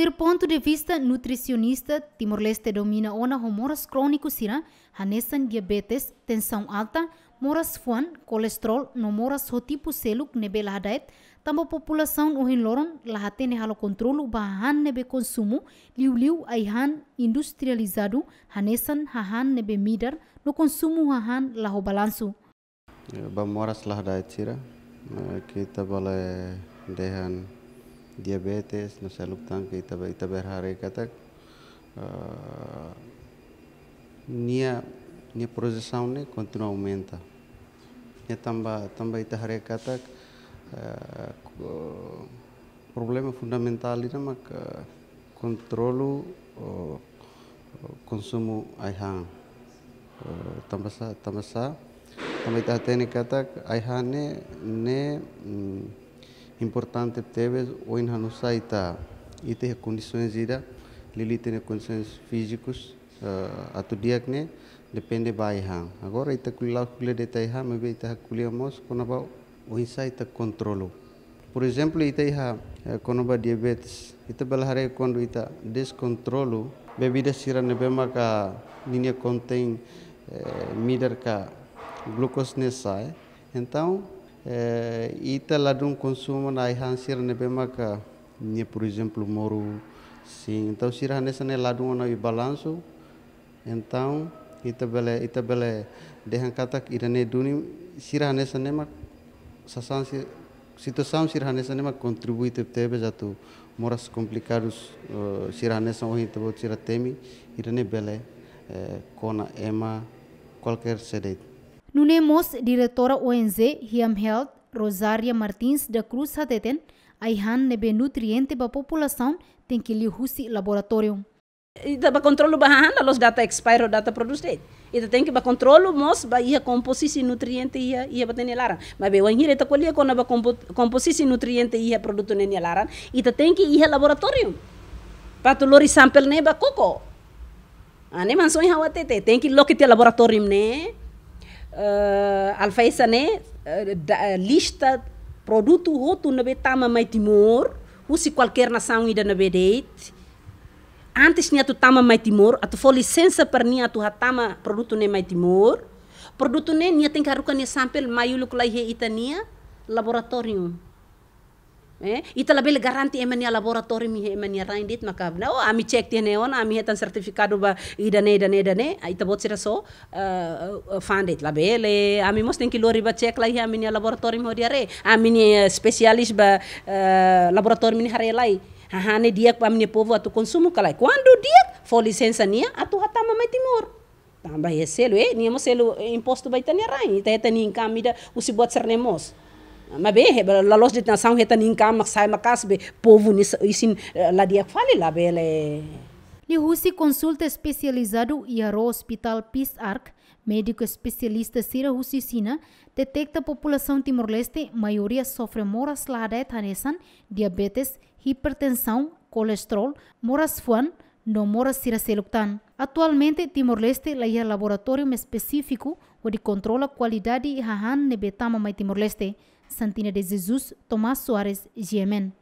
Ter ponto de vista nutricionista, Timor-Leste domina ona homoras crônicos hanesan diabetes, tensão alta, moras fuan, kolesterol, no moras hotipu seluk nebe lahadait, tambah populasiun ohin loron lahatene halo kontrolu bahan nebe konsumu liu-liu aihan hanesan hahan nebe midar, no konsumu hahan laho balansu. Ba moras lahadait sira, eh, kita boleh dehan diabetes, nusalub tangki itaba itaba hari katak uh, nia nia projeção ne continua aumenta. Nia ya tamba tamba ita hari katak uh, problema fundamental ina mak uh, kontrolu uh, konsumo aihang. Uh, tamba sa tamba sa tamba ita hari katak aihang ne ne mm, importante talvez o na saída e ter condições ida Lili tem condições físicos, uh, ah, atu diak ne depende bai hang agora ita kulau kulia detai ha mebe ita kulia mos konaba oinsa ita controlo por exemplo ita ha ba eh, diabetes ita belhare quando ita descontrolo bebida sira nebe maka linha contém eh, midar ka glucose ne eh. então Eh, ita ladung konsumen na ihan ne be maka ni por exemplo moru sim então sira nessa ne ladung na balanço então ita bele ita bele dehan katak irane duni sira nessa ne mak sasan situação sira nessa ne mak kontribui te tebe jatu moras komplikarus eh, sira nessa ohi te bot sira temi irane bele eh, kona ema qualquer sedet Nunemos, diretora ONZ, Hiam Health, Rosaria Martins da Cruz Hateten, aihan nebe nutriente ba população tem que lhe husi laboratório. E ba controlo ba hana los data expire data produce. E tem que ba controlo mos ba ia composisi nutriente ia ia ba tenia laran. Mas be wangire ta kolia kona ba composisi nutriente ia produto nenia laran. E tem que ia laboratório. Pato lori sample ne ba koko. Ane mansoi hawatete tem que lokite laboratório ne uh, eh, alfaisane uh, eh, eh, lista produto roto na betama mai timor ou se qualquer nação ida na bedeit antes nia tu tama mai timor atu fo licença para nia tu hatama produto ne mai timor produto ne nia tem karuka ne sampel mayuluk lai he itania laboratório Eh, ita labele garanti emania laboratori mi emania rain dit na o oh, ami check tene on ami hetan certificado ba idane idane idane ita bot sira so uh, eh, eh, fandet labele ami mos tenki lori ba check lai ami laboratori mi hodiare ami ni specialist ba uh, laboratori mi hare lai ba dia ni povo atu konsumu kalai quando dia for licença nia atu hatama mai timor tambah ya selo eh nia mos selu imposto ba itania rain ita hetan ni kamida usi buat sernemos mas be he lalos dit na sang hetan income be povo ni isin eh, la dia fale la be le consulta especializado e Hospital Peace Arc, médico especialista Sira Husisina, detecta a população timor-leste, maioria sofre moras de tanesan, diabetes, hipertensão, colesterol, moras fuan, no moras Sira seluctan. Atualmente, Timor-Leste é laboratório específico onde controla a qualidade e a han nebetama mai Timor-Leste. Santina de Jesus, Tomás Soares, Yemen.